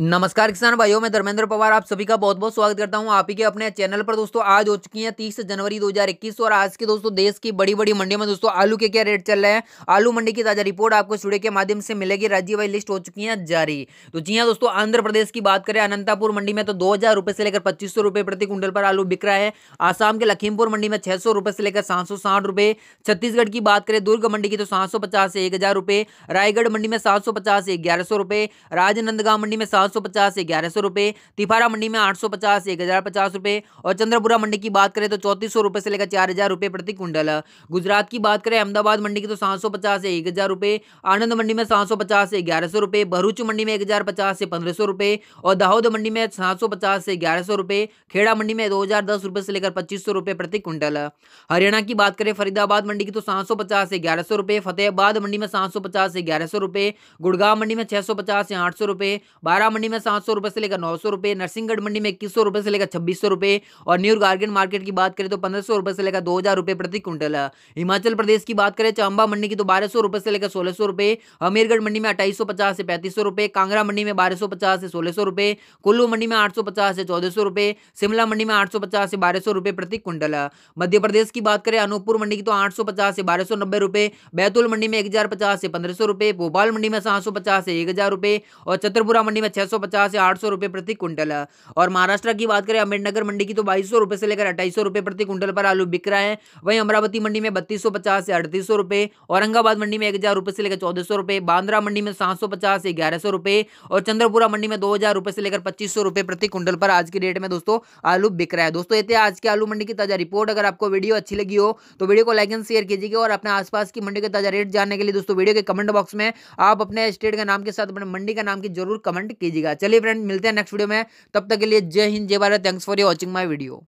नमस्कार किसान भाइयों मैं धर्मेंद्र पवार आप सभी का बहुत बहुत स्वागत करता हूं आप ही के अपने चैनल पर दोस्तों आज हो चुकी है 30 जनवरी 2021 और आज के दोस्तों देश की बड़ी बड़ी मंडियों में दोस्तों आलू के क्या रेट चल रहे हैं आलू मंडी की ताजा रिपोर्ट आपको स्टूडियो के माध्यम से मिलेगी राज्य वाई लिस्ट हो चुकी है जारी तो जी हाँ दोस्तों आंध्र प्रदेश की बात करें अनंतापुर मंडी में तो दो से लेकर पच्चीस प्रति क्विंटल पर आलू बिक रहा है आसाम के लखीमपुर मंडी में छह से लेकर सात छत्तीसगढ़ की बात करें दुर्ग मंडी की तो सात से एक रायगढ़ मंडी में सात से ग्यारह सौ राजनंदगांव मंडी में सात पाँच सौ पचास से ग्यारह सौ रुपये तिफारा मंडी में आठ सौ पचास से एक हज़ार पचास रुपये और चंद्रपुरा मंडी की बात करें तो चौंतीस सौ रुपये से लेकर चार हज़ार रुपये प्रति क्विंटल गुजरात की बात करें अहमदाबाद मंडी की तो सात सौ पचास से एक हज़ार रुपये आनंद मंडी में सात सौ पचास से ग्यारह सौ रुपये भरूच मंडी में एक हज़ार पचास से पंद्रह सौ रुपये और दाहोद मंडी में सात सौ पचास से ग्यारह सौ रुपये खेड़ा मंडी में दो हज़ार दस रुपये से लेकर पच्चीस सौ रुपये प्रति क्विंटल हरियाणा की बात करें फरीदाबाद मंडी की तो सात सौ पचास से ग्यारह सौ रुपये फतेहाबाद मंडी में सात सौ पचास से ग्यारह सौ रुपये गुड़गांव मंडी में छह सौ पचास से आठ सौ रुपये बारह मंडी में सात सौ रुपये से लेकर नौ सौ रुपए नरसिंहगढ़ मंडी में इक्कीस सौ से लेकर छब्बीस सौ और न्यू गार्गेट मार्केट की बात करें तो पंद्रह सौ रुपए से लेकर दो हज़ार प्रति क्विंटल हिमाचल प्रदेश की बात करें चंबा मंडी की तो बारह सौ रुपए से लेकर सोलह सौ रुपये हमीरगढ़ मंडी में अट्ठाईस सौ पचास से पैंतीस सौ कांगड़ा मंडी में बारह सौ पचास से सोलह सौ रुपए कुल्लू मंडी में आठ सौ पचास से चौदह सौ रुपए शिमला मंडी में आठ सौ पचास से बारह सौ रुपए प्रति क्विंटल मध्य प्रदेश की बात करें अनूपपुर मंडी की तो आठ सौ पचास से बारह सौ नब्बे रुपये बैतूल मंडी में एक हज़ार पचास से पंद्रह सौ रुपये भोपाल मंडी में सात सौ पचास से एक हज़ार रुपए और छतरपुरा मंडी में छह सौ पचास 800 आठ सौ प्रति क्विंटल है और महाराष्ट्र की बात करें अम्बेडनगर मंडी की तो बाईस सौ से लेकर अट्ठाईस रुपए प्रति क्विंटल पर आलू बिक रहा है वहीं अमरावती मंडी में बत्तीस सौ पचास से अड़तीस रुपए रुपये औरंगाबाद मंडी में एक हज़ार से लेकर चौदह सौ बांद्रा मंडी में सात सौ पचास से ग्यारह सौ और चंद्रपुरा मंडी में दो हज़ार से लेकर पच्चीस सौ प्रति क्विंटल पर आज की डेट में दोस्तों आलू बिक रहा है दोस्तों ये थे आज के आलू मंडी की ताज़ा रिपोर्ट अगर आपको वीडियो अच्छी लगी हो तो वीडियो को लाइक एंड शेयर कीजिएगा और अपने आसपास की मंडी का ताज़ा रेट जानने के लिए दोस्तों वीडियो के कमेंट बॉक्स में आप अपने स्टेट के नाम के साथ अपने मंडी का नाम की जरूर कमेंट कीजिए कीजिएगा चलिए फ्रेंड मिलते हैं नेक्स्ट वीडियो में तब तक के लिए जय हिंद जय Bharat thanks for watching my video